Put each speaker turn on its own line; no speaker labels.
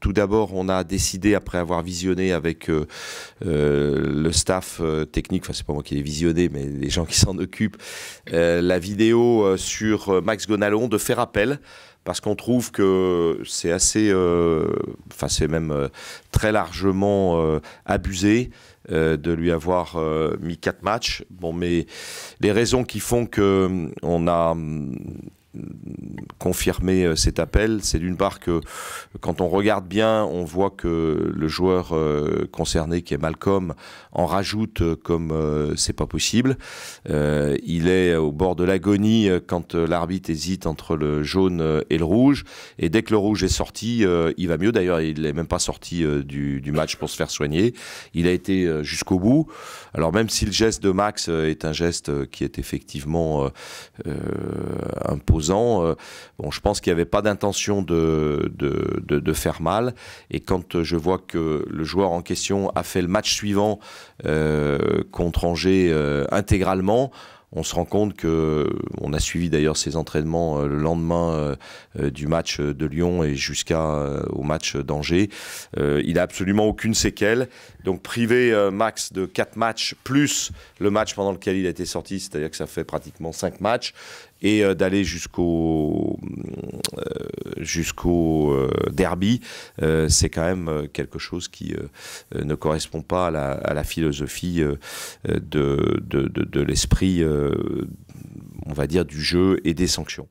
tout d'abord, on a décidé, après avoir visionné avec euh, euh, le staff euh, technique, enfin c'est pas moi qui l'ai visionné, mais les gens qui s'en occupent, la vidéo sur Max Gonalon, de faire appel parce qu'on trouve que c'est assez, enfin c'est même très largement abusé de lui avoir mis quatre matchs. Bon, mais les raisons qui font que hum, on a hum, confirmer euh, cet appel, c'est d'une part que quand on regarde bien, on voit que le joueur euh, concerné, qui est Malcolm, en rajoute euh, comme c'est pas possible. il est au bord de l'agonie quand l'arbitre hésite entre le jaune et le rouge. Et dès que le rouge est sorti, il va mieux. D'ailleurs, il n'est même pas sorti du, du, match pour se faire soigner. Il a été jusqu'au bout. Alors même si le geste de Max est un geste qui est effectivement imposant euh, bon, je pense qu'il n'y avait pas d'intention de, de, faire mal. Et quand euh, je vois que le joueur en question a fait le match suivant euh, contre Angers intégralement, on se rend compte que on a suivi d'ailleurs ses entraînements euh, le lendemain euh, euh, du match de Lyon et jusqu'au match d'Angers. il a absolument aucune séquelle. Donc privé max de 4 matchs plus le match pendant lequel il a été sorti, c'est-à-dire que ça fait pratiquement 5 matchs et d'aller jusqu'au jusqu'au euh, derby, euh, c'est quand même euh, quelque chose qui ne correspond pas à la, philosophie de, de, de l'esprit, on va dire, du jeu et des sanctions.